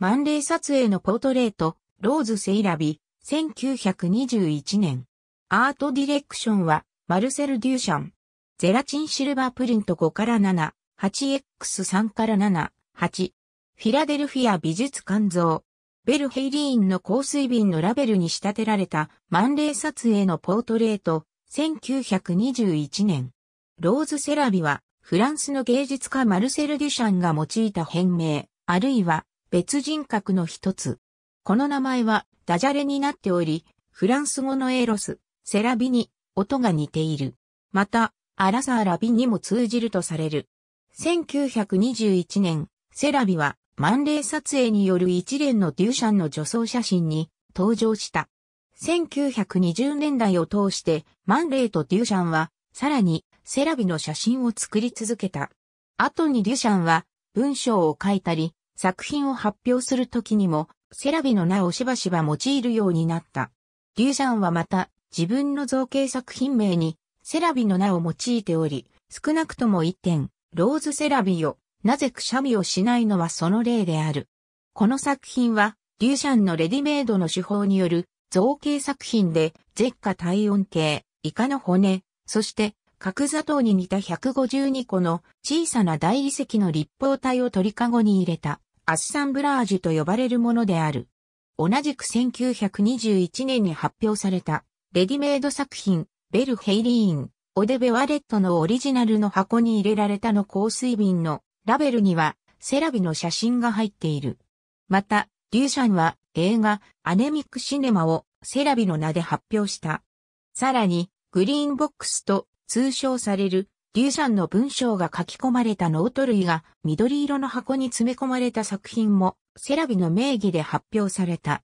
万礼撮影のポートレート、ローズ・セイラビ、1921年。アートディレクションは、マルセル・デューシャン。ゼラチンシルバープリント5から7、8X3 から7、8。フィラデルフィア美術館像。ベルヘイリーンの香水瓶のラベルに仕立てられた万礼撮影のポートレート、1921年。ローズ・セラビは、フランスの芸術家マルセル・デュシャンが用いた変名、あるいは別人格の一つ。この名前はダジャレになっており、フランス語のエロス、セラビに音が似ている。また、アラサーラビにも通じるとされる。1921年、セラビは万礼撮影による一連のデューシャンの女装写真に登場した。1920年代を通して、マンレとデューシャンは、さらに、セラビの写真を作り続けた。後にデュシャンは、文章を書いたり、作品を発表するときにも、セラビの名をしばしば用いるようになった。リュージャンはまた、自分の造形作品名に、セラビの名を用いており、少なくとも一点、ローズセラビを、なぜくしゃみをしないのはその例である。この作品は、リューシャンのレディメイドの手法による造形作品で、舌下体温計、イカの骨、そして角砂糖に似た152個の小さな大理石の立方体を鳥かごに入れた。アッサンブラージュと呼ばれるものである。同じく1921年に発表された、レディメイド作品、ベル・ヘイリーン、オデベ・ワレットのオリジナルの箱に入れられたの香水瓶のラベルには、セラビの写真が入っている。また、デューシャンは映画アネミックシネマをセラビの名で発表した。さらに、グリーンボックスと通称されるュ劉さんの文章が書き込まれたノート類が緑色の箱に詰め込まれた作品もセラビの名義で発表された。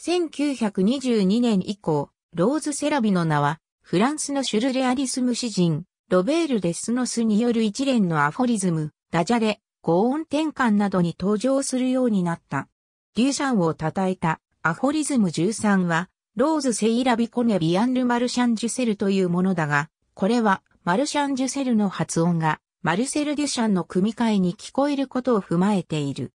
1922年以降、ローズ・セラビの名はフランスのシュルレアリスム詩人、ロベール・デスノスによる一連のアフォリズム、ダジャレ、合音転換などに登場するようになった。ュ劉さんを称えたアフォリズム13は、ローズ・セイラビコネ・ビアンル・マルシャン・ジュセルというものだが、これは、マルシャン・ジュセルの発音が、マルセル・デュシャンの組み替えに聞こえることを踏まえている。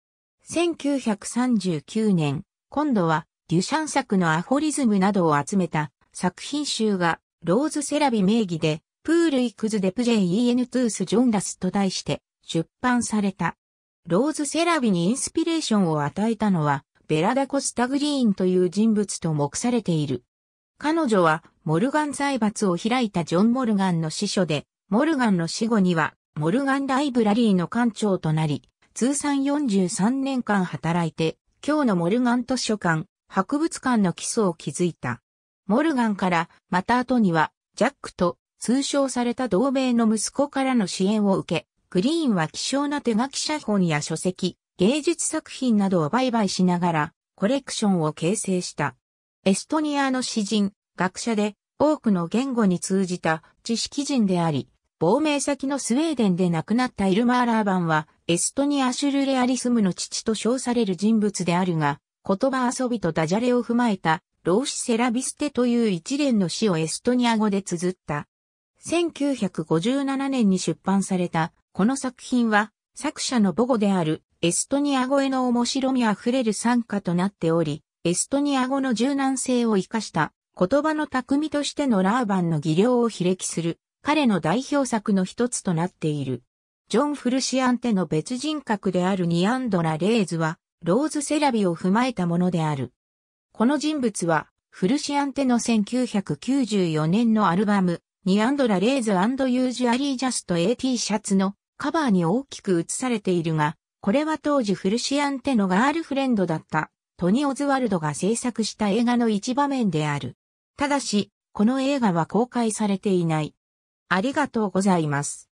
1939年、今度は、デュシャン作のアホリズムなどを集めた作品集が、ローズ・セラビ名義で、プール・イクズ・デプジェイ・エヌ・トゥース・ジョンダスと題して出版された。ローズ・セラビにインスピレーションを与えたのは、ベラダ・コスタ・グリーンという人物と目されている。彼女はモルガン財閥を開いたジョン・モルガンの司書で、モルガンの死後にはモルガンライブラリーの館長となり、通算43年間働いて、今日のモルガン図書館、博物館の基礎を築いた。モルガンから、また後には、ジャックと通称された同盟の息子からの支援を受け、グリーンは希少な手書き写本や書籍、芸術作品などを売買しながら、コレクションを形成した。エストニアの詩人、学者で、多くの言語に通じた知識人であり、亡命先のスウェーデンで亡くなったイルマーラーバンは、エストニアシュルレアリスムの父と称される人物であるが、言葉遊びとダジャレを踏まえた、老子セラビステという一連の詩をエストニア語で綴った。1957年に出版された、この作品は、作者の母語であるエストニア語への面白みあふれる参加となっており、エストニア語の柔軟性を生かした言葉の匠としてのラーバンの技量を披歴する彼の代表作の一つとなっている。ジョン・フルシアンテの別人格であるニアンドラ・レーズはローズ・セラビを踏まえたものである。この人物はフルシアンテの1994年のアルバムニアンドラ・レーズユージュアリー・ジャスト AT シャツのカバーに大きく映されているが、これは当時フルシアンテのガールフレンドだったトニー・オズワルドが制作した映画の一場面である。ただし、この映画は公開されていない。ありがとうございます。